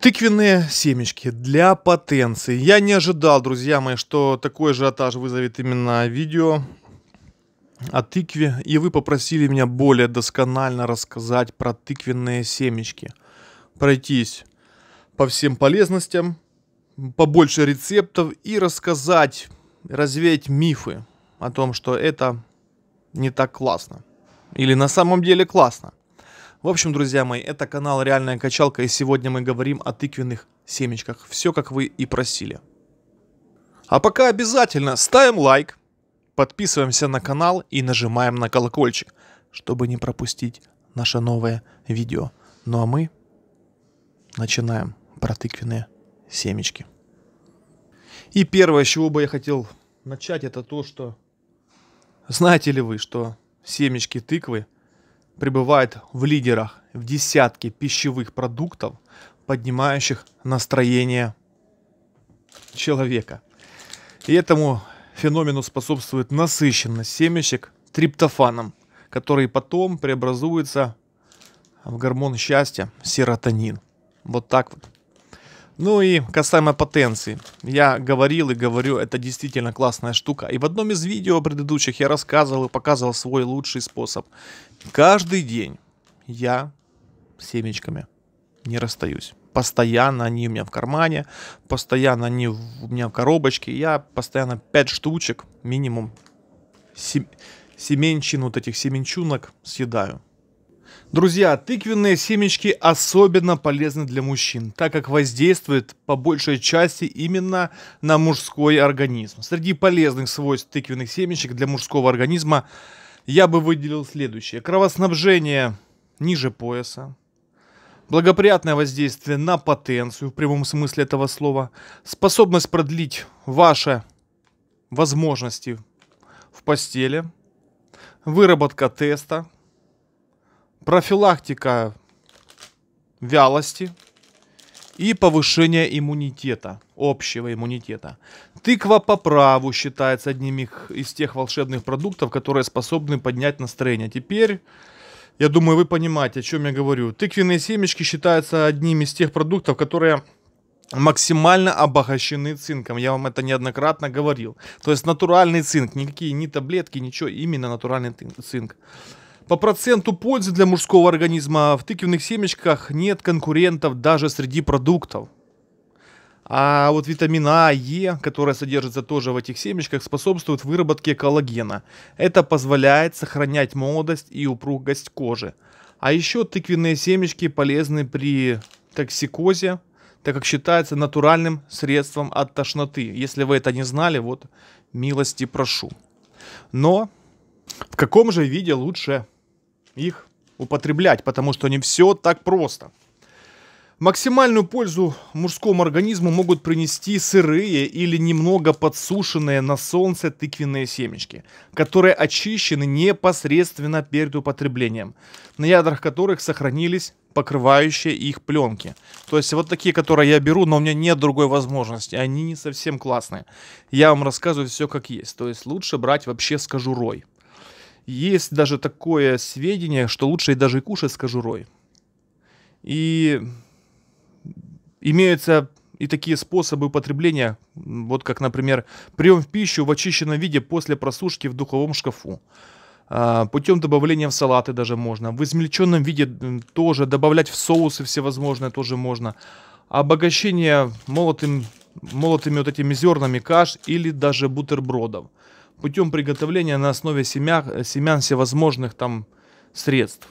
Тыквенные семечки для потенции. Я не ожидал, друзья мои, что такой ажиотаж вызовет именно видео о тыкве. И вы попросили меня более досконально рассказать про тыквенные семечки. Пройтись по всем полезностям, побольше рецептов и рассказать, развеять мифы о том, что это не так классно. Или на самом деле классно. В общем, друзья мои, это канал Реальная Качалка, и сегодня мы говорим о тыквенных семечках. Все, как вы и просили. А пока обязательно ставим лайк, подписываемся на канал и нажимаем на колокольчик, чтобы не пропустить наше новое видео. Ну а мы начинаем про тыквенные семечки. И первое, с чего бы я хотел начать, это то, что знаете ли вы, что семечки тыквы – пребывает в лидерах в десятке пищевых продуктов, поднимающих настроение человека. И этому феномену способствует насыщенность семечек триптофаном, который потом преобразуется в гормон счастья серотонин. Вот так вот. Ну и касаемо потенции. Я говорил и говорю, это действительно классная штука. И в одном из видео предыдущих я рассказывал и показывал свой лучший способ. Каждый день я семечками не расстаюсь. Постоянно они у меня в кармане, постоянно они у меня в коробочке. Я постоянно 5 штучек минимум семенчин, вот этих семенчунок съедаю. Друзья, тыквенные семечки особенно полезны для мужчин, так как воздействуют по большей части именно на мужской организм. Среди полезных свойств тыквенных семечек для мужского организма я бы выделил следующее. Кровоснабжение ниже пояса, благоприятное воздействие на потенцию в прямом смысле этого слова, способность продлить ваши возможности в постели, выработка теста – профилактика вялости и повышение иммунитета, общего иммунитета. Тыква по праву считается одним из тех волшебных продуктов, которые способны поднять настроение. Теперь, я думаю, вы понимаете, о чем я говорю. Тыквенные семечки считаются одним из тех продуктов, которые максимально обогащены цинком. Я вам это неоднократно говорил. То есть натуральный цинк, никакие ни таблетки, ничего, именно натуральный цинк. По проценту пользы для мужского организма в тыквенных семечках нет конкурентов даже среди продуктов. А вот витамин А, Е, которая содержится тоже в этих семечках, способствует выработке коллагена. Это позволяет сохранять молодость и упругость кожи. А еще тыквенные семечки полезны при токсикозе, так как считается натуральным средством от тошноты. Если вы это не знали, вот милости прошу. Но в каком же виде лучше их употреблять, потому что не все так просто. Максимальную пользу мужскому организму могут принести сырые или немного подсушенные на солнце тыквенные семечки, которые очищены непосредственно перед употреблением, на ядрах которых сохранились покрывающие их пленки. То есть вот такие, которые я беру, но у меня нет другой возможности. Они не совсем классные. Я вам рассказываю все как есть. То есть лучше брать вообще с кожурой. Есть даже такое сведение, что лучше даже и кушать с кожурой. И имеются и такие способы употребления, вот как, например, прием в пищу в очищенном виде после просушки в духовом шкафу. А, путем добавления в салаты даже можно. В измельченном виде тоже добавлять в соусы всевозможные тоже можно. Обогащение молотым, молотыми вот этими зернами каш или даже бутербродов путем приготовления на основе семя, семян всевозможных там средств,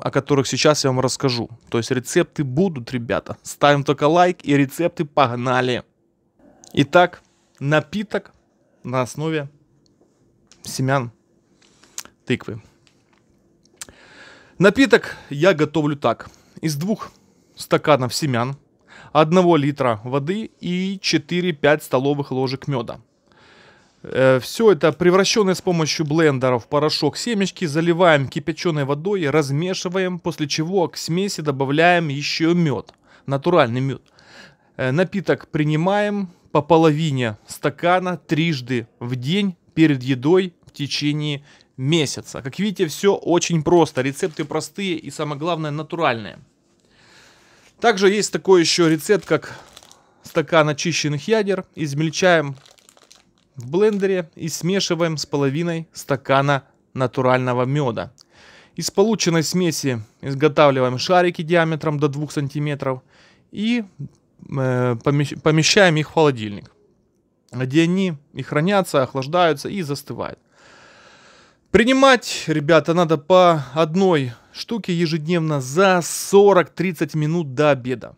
о которых сейчас я вам расскажу. То есть рецепты будут, ребята. Ставим только лайк и рецепты погнали. Итак, напиток на основе семян тыквы. Напиток я готовлю так. Из двух стаканов семян, одного литра воды и 4-5 столовых ложек меда. Э, все это превращенное с помощью блендера в порошок семечки заливаем кипяченой водой, размешиваем, после чего к смеси добавляем еще мед, натуральный мед. Э, напиток принимаем по половине стакана трижды в день перед едой в течение месяца. Как видите, все очень просто. Рецепты простые и самое главное натуральные. Также есть такой еще рецепт, как стакан очищенных ядер. Измельчаем в блендере и смешиваем с половиной стакана натурального меда. Из полученной смеси изготавливаем шарики диаметром до 2 см и э, помещаем их в холодильник, где они и хранятся, охлаждаются и застывают. Принимать, ребята, надо по одной штуке ежедневно за 40-30 минут до обеда.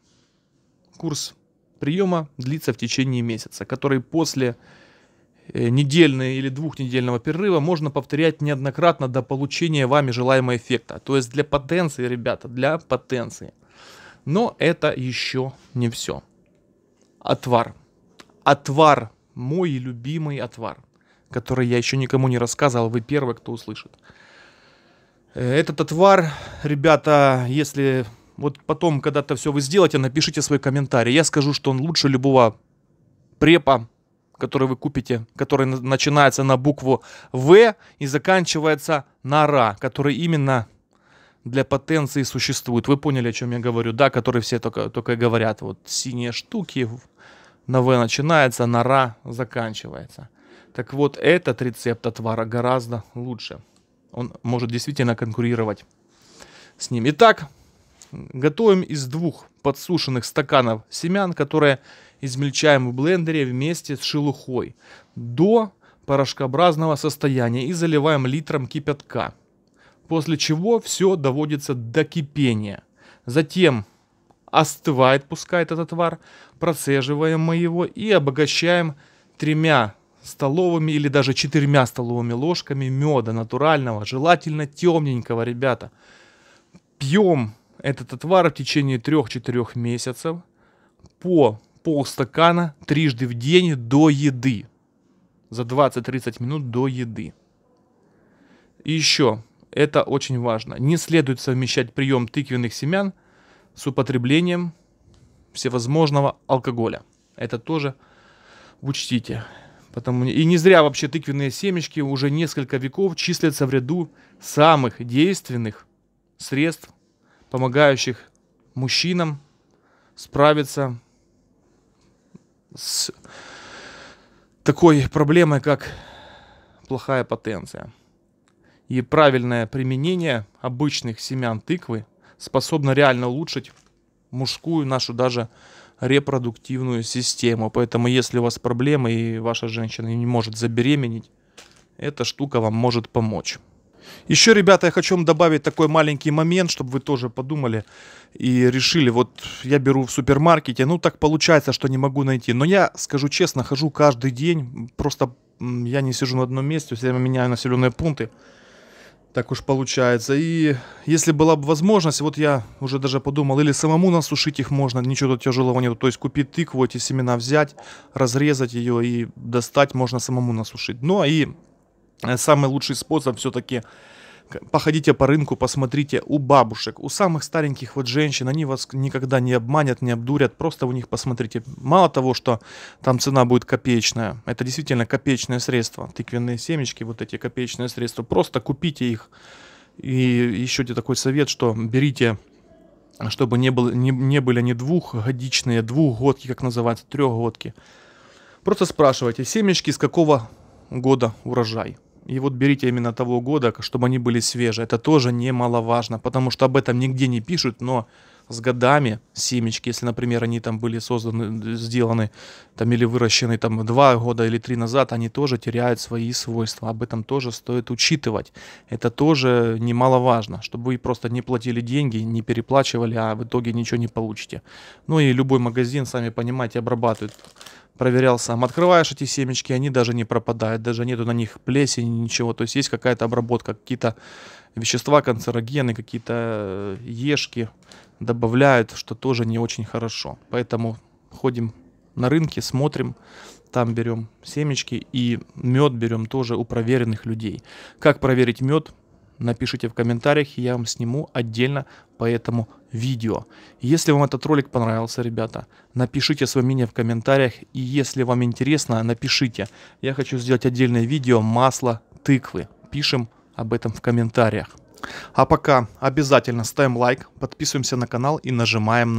Курс приема длится в течение месяца, который после Э, недельного или двухнедельного перерыва можно повторять неоднократно до получения вами желаемого эффекта. То есть для потенции, ребята, для потенции. Но это еще не все. Отвар. Отвар. Мой любимый отвар, который я еще никому не рассказывал, вы первый, кто услышит. Э, этот отвар, ребята, если вот потом когда-то все вы сделаете, напишите свой комментарий. Я скажу, что он лучше любого препа, который вы купите, который начинается на букву В и заканчивается на РА, который именно для потенции существует. Вы поняли, о чем я говорю, да, которые все только, только говорят. Вот синие штуки на В начинается, на РА заканчивается. Так вот, этот рецепт отвара гораздо лучше. Он может действительно конкурировать с ним. Итак, готовим из двух подсушенных стаканов семян, которые измельчаем в блендере вместе с шелухой до порошкообразного состояния и заливаем литром кипятка. После чего все доводится до кипения. Затем остывает, пускает этот отвар, процеживаем мы его и обогащаем тремя столовыми или даже четырьмя столовыми ложками меда натурального, желательно темненького, ребята. Пьем этот отвар в течение 3-4 месяцев по полстакана трижды в день до еды. За 20-30 минут до еды. И еще, это очень важно. Не следует совмещать прием тыквенных семян с употреблением всевозможного алкоголя. Это тоже учтите. Потому... И не зря вообще тыквенные семечки уже несколько веков числятся в ряду самых действенных средств, помогающих мужчинам справиться с такой проблемой, как плохая потенция. И правильное применение обычных семян тыквы способно реально улучшить мужскую нашу даже репродуктивную систему. Поэтому если у вас проблемы и ваша женщина не может забеременеть, эта штука вам может помочь. Еще, ребята, я хочу вам добавить такой маленький момент, чтобы вы тоже подумали и решили, вот я беру в супермаркете, ну так получается, что не могу найти. Но я, скажу честно, хожу каждый день, просто я не сижу на одном месте, все время меняю населенные пункты. Так уж получается. И если была бы возможность, вот я уже даже подумал, или самому насушить их можно, ничего тут тяжелого нету. То есть купить тыкву, эти семена взять, разрезать ее и достать можно самому насушить. Ну а и Э, самый лучший способ все-таки походите по рынку, посмотрите у бабушек, у самых стареньких вот женщин, они вас никогда не обманят, не обдурят, просто у них посмотрите. Мало того, что там цена будет копеечная, это действительно копеечное средство, тыквенные семечки, вот эти копеечные средства, просто купите их. И еще тебе такой совет, что берите чтобы не, было, не, не были они двухгодичные, двухгодки, как называется, трехгодки. Просто спрашивайте, семечки с какого года урожай и вот берите именно того года, чтобы они были свежие. Это тоже немаловажно, потому что об этом нигде не пишут, но с годами семечки, если, например, они там были созданы, сделаны там или выращены там два года или три назад, они тоже теряют свои свойства. Об этом тоже стоит учитывать. Это тоже немаловажно, чтобы вы просто не платили деньги, не переплачивали, а в итоге ничего не получите. Ну и любой магазин, сами понимаете, обрабатывает проверял сам. Открываешь эти семечки, они даже не пропадают, даже нету на них плесени, ничего. То есть есть какая-то обработка, какие-то вещества, канцерогены, какие-то э, ешки добавляют, что тоже не очень хорошо. Поэтому ходим на рынке, смотрим, там берем семечки и мед берем тоже у проверенных людей. Как проверить мед? напишите в комментариях, и я вам сниму отдельно по этому видео. Если вам этот ролик понравился, ребята, напишите свое мнение в комментариях. И если вам интересно, напишите. Я хочу сделать отдельное видео масло тыквы. Пишем об этом в комментариях. А пока обязательно ставим лайк, подписываемся на канал и нажимаем на